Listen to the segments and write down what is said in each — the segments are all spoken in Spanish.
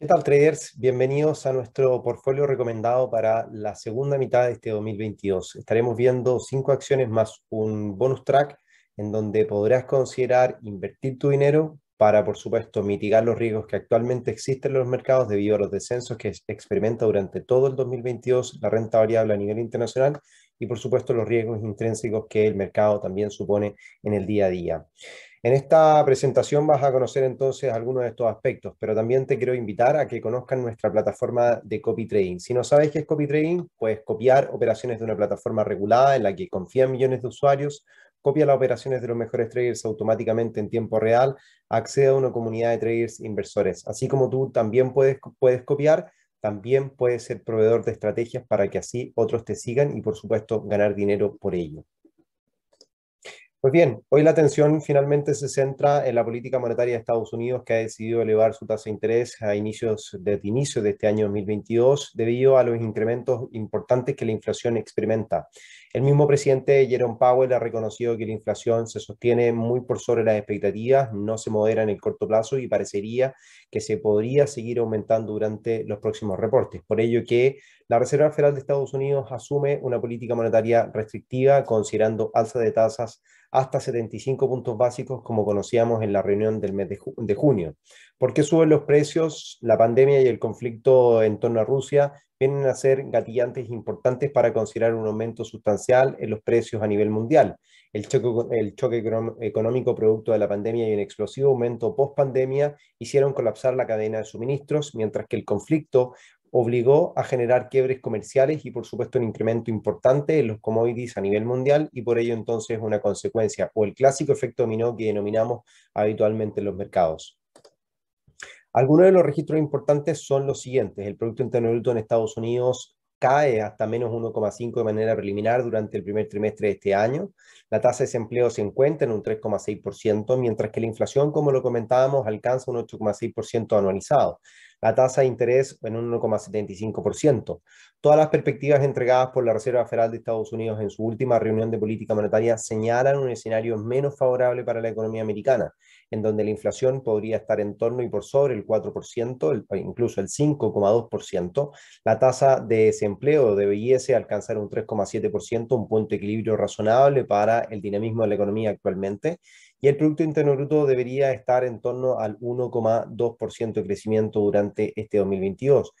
¿Qué tal traders? Bienvenidos a nuestro portfolio recomendado para la segunda mitad de este 2022. Estaremos viendo cinco acciones más un bonus track en donde podrás considerar invertir tu dinero para, por supuesto, mitigar los riesgos que actualmente existen en los mercados debido a los descensos que experimenta durante todo el 2022 la renta variable a nivel internacional y por supuesto los riesgos intrínsecos que el mercado también supone en el día a día. En esta presentación vas a conocer entonces algunos de estos aspectos, pero también te quiero invitar a que conozcan nuestra plataforma de copy trading. Si no sabes qué es copy trading, puedes copiar operaciones de una plataforma regulada en la que confían millones de usuarios, copia las operaciones de los mejores traders automáticamente en tiempo real, accede a una comunidad de traders inversores. Así como tú también puedes, puedes copiar, también puedes ser proveedor de estrategias para que así otros te sigan y por supuesto ganar dinero por ello. Pues bien, hoy la atención finalmente se centra en la política monetaria de Estados Unidos que ha decidido elevar su tasa de interés a inicios, desde inicio de este año 2022 debido a los incrementos importantes que la inflación experimenta. El mismo presidente Jerome Powell ha reconocido que la inflación se sostiene muy por sobre las expectativas, no se modera en el corto plazo y parecería que se podría seguir aumentando durante los próximos reportes. Por ello que la Reserva Federal de Estados Unidos asume una política monetaria restrictiva considerando alza de tasas hasta 75 puntos básicos como conocíamos en la reunión del mes de, de junio. ¿Por qué suben los precios? La pandemia y el conflicto en torno a Rusia vienen a ser gatillantes importantes para considerar un aumento sustancial en los precios a nivel mundial. El choque, económico producto de la pandemia y un explosivo aumento post-pandemia hicieron colapsar la cadena de suministros, mientras que el conflicto obligó a generar quiebres comerciales y por supuesto un incremento importante en los commodities a nivel mundial y por ello entonces una consecuencia o el clásico efecto dominó que denominamos habitualmente en los mercados. Algunos de los registros importantes son los siguientes. El Producto Interno Bruto en Estados Unidos cae hasta menos 1,5 de manera preliminar durante el primer trimestre de este año. La tasa de desempleo se encuentra en un 3,6%, mientras que la inflación, como lo comentábamos, alcanza un 8,6% anualizado la tasa de interés en un 1,75%. Todas las perspectivas entregadas por la Reserva Federal de Estados Unidos en su última reunión de política monetaria señalan un escenario menos favorable para la economía americana, en donde la inflación podría estar en torno y por sobre el 4%, incluso el 5,2%, la tasa de desempleo debiese alcanzar un 3,7%, un punto de equilibrio razonable para el dinamismo de la economía actualmente, y el Producto Interno Bruto debería estar en torno al 1,2% de crecimiento durante este 2022.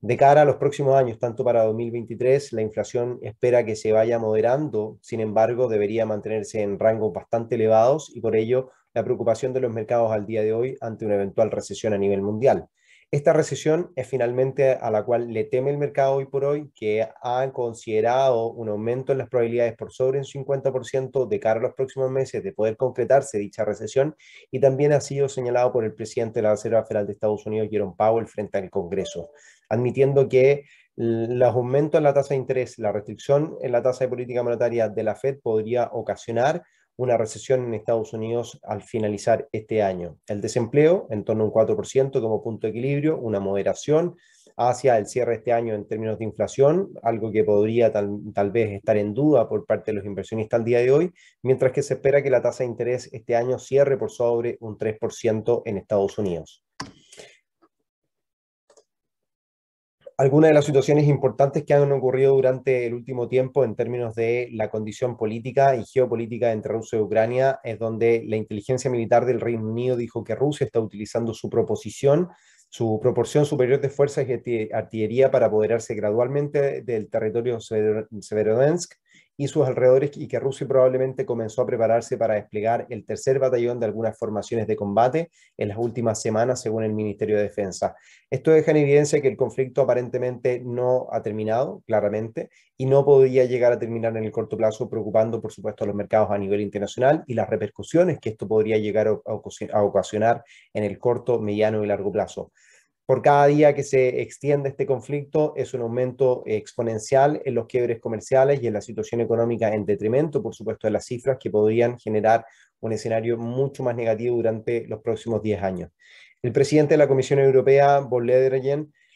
De cara a los próximos años, tanto para 2023, la inflación espera que se vaya moderando, sin embargo, debería mantenerse en rangos bastante elevados y por ello la preocupación de los mercados al día de hoy ante una eventual recesión a nivel mundial. Esta recesión es finalmente a la cual le teme el mercado hoy por hoy, que ha considerado un aumento en las probabilidades por sobre un 50% de cara a los próximos meses de poder concretarse dicha recesión, y también ha sido señalado por el presidente de la Reserva Federal de Estados Unidos, Jerome Powell, frente al Congreso, admitiendo que los aumentos en la tasa de interés, la restricción en la tasa de política monetaria de la Fed podría ocasionar una recesión en Estados Unidos al finalizar este año. El desempleo en torno a un 4% como punto de equilibrio, una moderación hacia el cierre este año en términos de inflación, algo que podría tal, vez estar en duda por parte de los inversionistas al día de hoy, mientras que se espera que la tasa de interés este año cierre por sobre un 3% en Estados Unidos. algunas de las situaciones importantes que han ocurrido durante el último tiempo en términos de la condición política y geopolítica entre Rusia y Ucrania es donde la inteligencia militar del Reino Unido dijo que Rusia está utilizando su proposición, su proporción superior de fuerzas y artillería para apoderarse gradualmente del territorio Severodonetsk y sus alrededores y que Rusia probablemente comenzó a prepararse para desplegar el tercer batallón de algunas formaciones de combate en las últimas semanas, según el Ministerio de Defensa. Esto deja en evidencia que el conflicto aparentemente no ha terminado, claramente, y no podría llegar a terminar en el corto plazo, preocupando, por supuesto, a los mercados a nivel internacional y las repercusiones que esto podría llegar a ocasionar en el corto, mediano y largo plazo. Por cada día que se extiende este conflicto es un aumento exponencial en los quiebres comerciales y en la situación económica en detrimento, por supuesto, de las cifras que podrían generar un escenario mucho más negativo durante los próximos 10 años. El presidente de la Comisión Europea, Von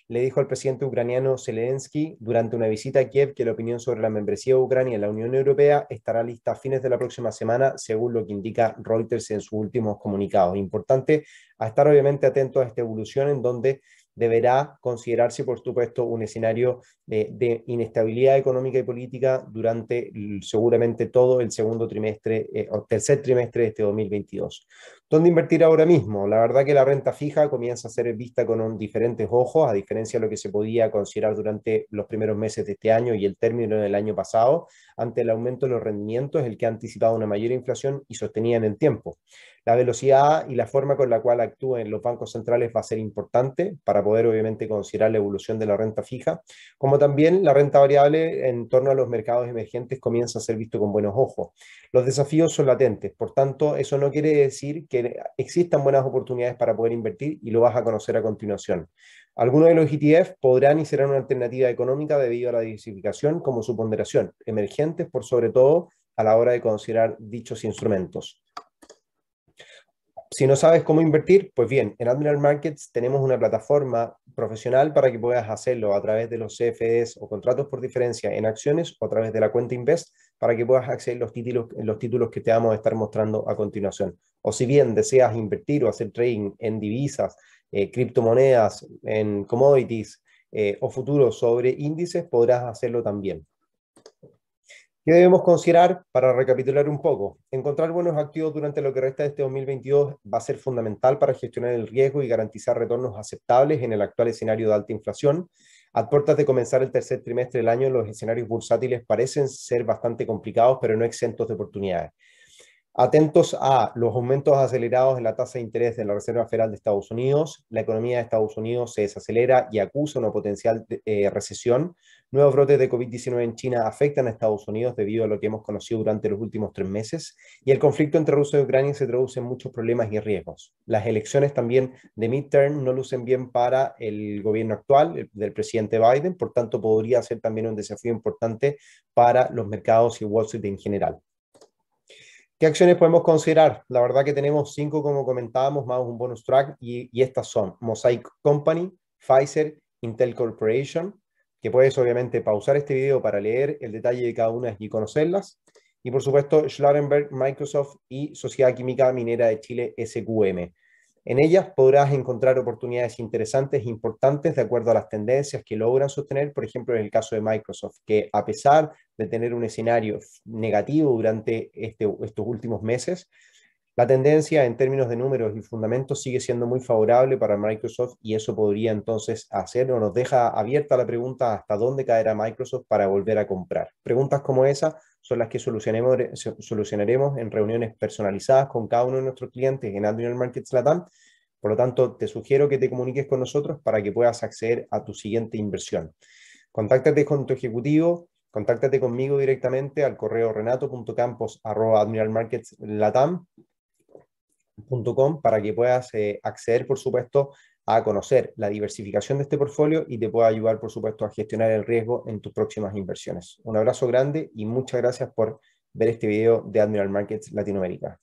le dijo al presidente ucraniano Zelensky durante una visita a Kiev que la opinión sobre la membresía de Ucrania en la Unión Europea estará lista a fines de la próxima semana, según lo que indica Reuters en sus últimos comunicados. Importante a estar obviamente atento a esta evolución en donde deberá considerarse, por supuesto, un escenario de, inestabilidad económica y política durante seguramente todo el segundo trimestre eh, o tercer trimestre de este 2022. ¿Dónde invertir ahora mismo? La verdad que la renta fija comienza a ser vista con diferentes ojos, a diferencia de lo que se podía considerar durante los primeros meses de este año y el término del año pasado, ante el aumento de los rendimientos, el que ha anticipado una mayor inflación y sostenía en el tiempo. La velocidad y la forma con la cual actúen los bancos centrales va a ser importante para poder obviamente considerar la evolución de la renta fija, como también la renta variable en torno a los mercados emergentes comienza a ser visto con buenos ojos. Los desafíos son latentes, por tanto, eso no quiere decir que existan buenas oportunidades para poder invertir y lo vas a conocer a continuación. Algunos de los ETF podrán y serán una alternativa económica debido a la diversificación como su ponderación, emergentes por sobre todo a la hora de considerar dichos instrumentos. Si no sabes cómo invertir, pues bien, en Admiral Markets tenemos una plataforma profesional para que puedas hacerlo a través de los CFDs o contratos por diferencia en acciones o a través de la cuenta Invest para que puedas acceder a los títulos, los títulos que te vamos a estar mostrando a continuación. O si bien deseas invertir o hacer trading en divisas, eh, criptomonedas, en commodities eh, o futuros sobre índices, podrás hacerlo también. ¿Qué debemos considerar? Para recapitular un poco, encontrar buenos activos durante lo que resta de este 2022 va a ser fundamental para gestionar el riesgo y garantizar retornos aceptables en el actual escenario de alta inflación a puertas de comenzar el tercer trimestre del año, los escenarios bursátiles parecen ser bastante complicados, pero no exentos de oportunidades. Atentos a los aumentos acelerados de la tasa de interés de la Reserva Federal de Estados Unidos, la economía de Estados Unidos se desacelera y acusa una potencial eh, recesión. Nuevos brotes de COVID-19 en China afectan a Estados Unidos debido a lo que hemos conocido durante los últimos tres meses y el conflicto entre Rusia y Ucrania se traduce en muchos problemas y riesgos. Las elecciones también de midterm no lucen bien para el gobierno actual del presidente Biden, por tanto podría ser también un desafío importante para los mercados y Wall Street en general. ¿Qué acciones podemos considerar? La verdad que tenemos cinco, como comentábamos, más un bonus track, y, estas son Mosaic Company, Pfizer, Intel Corporation, que puedes obviamente pausar este video para leer el detalle de cada una y conocerlas. Y por supuesto, Schlarenberg, Microsoft y Sociedad Química Minera de Chile, SQM. En ellas podrás encontrar oportunidades interesantes e importantes de acuerdo a las tendencias que logran sostener, por ejemplo, en el caso de Microsoft, que a pesar de tener un escenario negativo durante este, estos últimos meses, la tendencia en términos de números y fundamentos sigue siendo muy favorable para Microsoft y eso podría entonces hacer o nos deja abierta la pregunta hasta dónde caerá Microsoft para volver a comprar. Preguntas como esa son las que solucionemos, solucionaremos en reuniones personalizadas con cada uno de nuestros clientes en Admiral Markets Latam. Por lo tanto, te sugiero que te comuniques con nosotros para que puedas acceder a tu siguiente inversión. Contáctate con tu ejecutivo, contáctate conmigo directamente al correo renato.campos.admiralmarketslatam.com para que puedas eh, acceder, por supuesto, a conocer la diversificación de este portfolio y te pueda ayudar, por supuesto, a gestionar el riesgo en tus próximas inversiones. Un abrazo grande y muchas gracias por ver este video de Admiral Markets Latinoamérica.